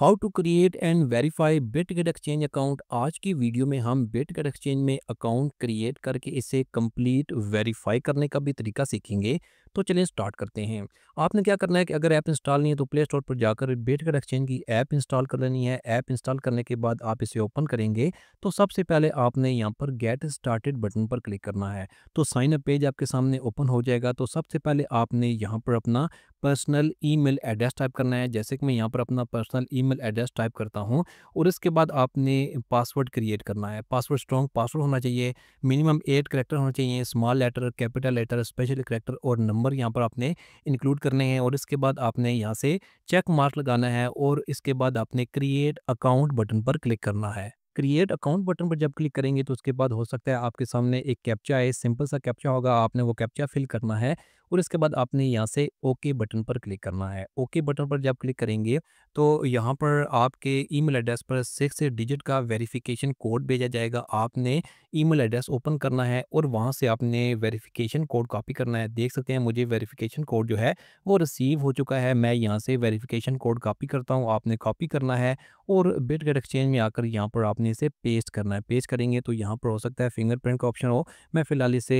how to create and verify Bitget exchange account आज की video में हम बिटगेट एक्सचेंज में अकाउंट क्रिएट करके इसे कंप्लीट वेरीफाई करने का भी तरीका सीखेंगे तो चलिए स्टार्ट करते हैं आपने क्या करना है कि अगर ऐप इंस्टॉल नहीं है तो प्ले स्टोर पर जाकर बेटकर एक्सचेंज की ऐप इंस्टॉल कर लेनी है ऐप इंस्टॉल करने के बाद आप इसे ओपन करेंगे तो सबसे पहले आपने यहाँ पर गेट स्टार्टेड बटन पर क्लिक करना है तो साइन अप पेज आपके सामने ओपन हो जाएगा तो सबसे पहले आपने यहाँ पर अपना पर्सनल ईमेल एड्रेस टाइप करना है जैसे कि मैं यहाँ पर अपना पर्सनल ईमेल एड्रेस टाइप करता हूँ और इसके बाद आपने पासवर्ड क्रिएट करना है पासवर्ड स्ट्रॉन्ग पासवर्ड होना चाहिए मिनिमम एट करेक्टर होना चाहिए small letter capital letter special character और नंबर नंबर यहाँ पर आपने इंक्लूड करने हैं और इसके बाद आपने यहाँ से चेक मार्क लगाना है और इसके बाद आपने क्रिएट अकाउंट बटन पर क्लिक करना है क्रिएट अकाउंट बटन पर जब क्लिक करेंगे तो उसके बाद हो सकता है आपके सामने एक कैप्चा है सिंपल सा कैप्चा होगा आपने वो कैप्चा फिल करना है और इसके बाद आपने यहाँ से ओके बटन पर क्लिक करना है ओके बटन पर जब क्लिक करेंगे तो यहाँ पर आपके ईमेल एड्रेस पर सिक्स डिजिट का वेरिफिकेशन कोड भेजा जाएगा आपने ईमेल एड्रेस ओपन करना है और वहाँ से आपने वेरिफिकेशन कोड कॉपी करना है देख सकते हैं मुझे वेरिफिकेशन कोड जो है वो रिसीव हो चुका है मैं यहाँ से वेरिफिकेशन कोड कॉपी करता हूँ आपने कॉपी करना है और बिट एक्सचेंज में आकर यहाँ पर आपने इसे पेस्ट करना है पेस्ट करेंगे तो यहाँ पर हो सकता है फिंगरप्रिंट का ऑप्शन हो मैं फिलहाल इसे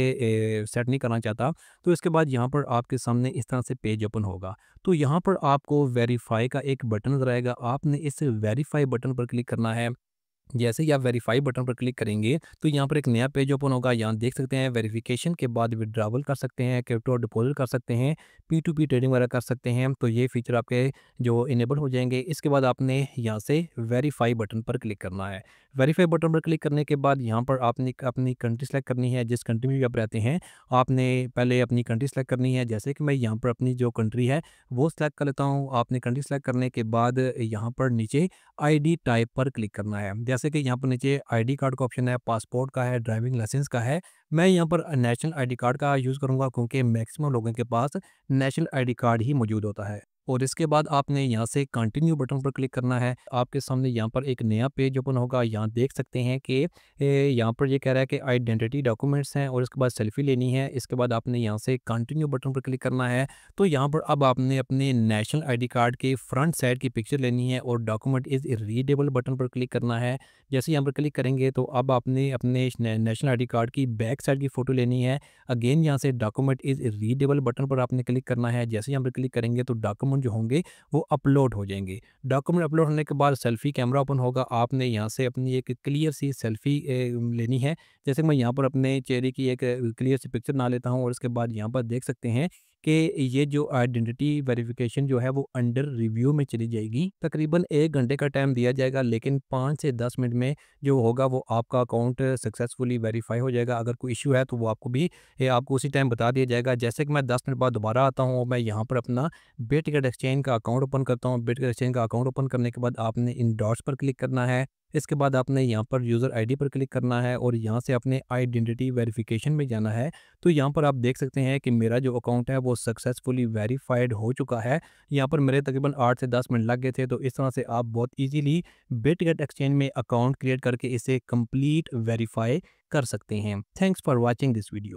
सेट नहीं करना चाहता तो इसके बाद यहाँ पर आपके सामने इस तरह से पेज ओपन होगा तो यहाँ पर आपको वेरीफाई का एक बटन नजर आएगा आपने इस वेरीफाई बटन पर क्लिक करना है जैसे ही आप वेरीफाई बटन पर क्लिक करेंगे तो यहाँ पर एक नया पेज ओपन होगा यहाँ देख सकते हैं वेरिफिकेशन के बाद विड्रावल कर सकते हैं क्रिप्टो डिपॉजिट कर सकते हैं पी टू पी ट्रेडिंग वगैरह कर सकते हैं तो ये फीचर आपके जो इनेबल हो जाएंगे इसके बाद आपने यहाँ से वेरीफाई बटन पर क्लिक करना है वेरीफाई बटन पर क्लिक करने के बाद यहाँ पर आपने अपनी कंट्री सेलेक्ट करनी है जिस कंट्री में भी आप रहते हैं आपने पहले अपनी कंट्री सेलेक्ट करनी है जैसे कि मैं यहाँ पर अपनी जो कंट्री है वो सिलेक्ट कर लेता हूँ आपने कंट्री सेलेक्ट करने के बाद यहाँ पर नीचे आई टाइप पर क्लिक करना है जैसे कि यहाँ पर नीचे आईडी कार्ड का ऑप्शन है पासपोर्ट का है ड्राइविंग लाइसेंस का है मैं यहाँ पर नेशनल आईडी कार्ड का यूज़ करूँगा क्योंकि मैक्सिमम लोगों के पास नेशनल आईडी कार्ड ही मौजूद होता है और इसके बाद आपने यहाँ से कंटिन्यू बटन पर क्लिक करना है आपके सामने यहाँ पर एक नया पेज ओपन होगा यहाँ देख सकते हैं कि यहाँ पर ये यह कह रहा है कि आइडेंटिटी डॉक्यूमेंट्स हैं और इसके बाद सेल्फी लेनी है इसके बाद आपने यहाँ से कंटिन्यू बटन पर क्लिक करना है तो यहाँ पर अब आपने अपने नेशनल आई कार्ड के फ्रंट साइड की पिक्चर लेनी है और डॉक्यूमेंट इज़ रीडेबल बटन पर क्लिक करना है जैसे यहाँ पर क्लिक करेंगे तो अब आपने अपने नेशनल डी कार्ड की बैक साइड की फ़ोटो लेनी है अगेन यहाँ से डॉक्यूमेंट इज़ रीडेबल बटन पर आपने क्लिक करना है जैसे यहाँ पर क्लिक करेंगे तो डॉक्यूमेंट डॉक्यूमेंट जो होंगे वो अपलोड हो जाएंगे डॉक्यूमेंट अपलोड होने के बाद सेल्फी कैमरा ओपन होगा आपने यहाँ से अपनी एक क्लियर सी सेल्फी लेनी है जैसे मैं यहाँ पर अपने चेहरे की एक क्लियर सी पिक्चर ना लेता हूँ और उसके बाद यहाँ पर देख सकते हैं कि ये जो आइडेंटिटी वेरिफिकेशन जो है वो अंडर रिव्यू में चली जाएगी तकरीबन एक घंटे का टाइम दिया जाएगा लेकिन पाँच से दस मिनट में जो होगा वो आपका अकाउंट सक्सेसफुली वेरीफाई हो जाएगा अगर कोई इशू है तो वो आपको भी ये आपको उसी टाइम बता दिया जाएगा जैसे कि मैं दस मिनट बाद दोबारा आता हूँ मैं यहाँ पर अपना बेटिकट एक्सचेंज का अकाउंट ओपन करता हूँ बेटिकट एक्सचेंज का अकाउंट ओपन करने के बाद आपने इन डॉट्स पर क्लिक करना है इसके बाद आपने यहाँ पर यूज़र आईडी पर क्लिक करना है और यहाँ से अपने आइडेंटिटी वेरिफिकेशन में जाना है तो यहाँ पर आप देख सकते हैं कि मेरा जो अकाउंट है वो सक्सेसफुली वेरीफाइड हो चुका है यहाँ पर मेरे तकरीबन आठ से दस मिनट लग गए थे तो इस तरह से आप बहुत बेट गेट एक्सचेंज में अकाउंट क्रिएट करके इसे कम्प्लीट वेरीफाई कर सकते हैं thanks for watching this video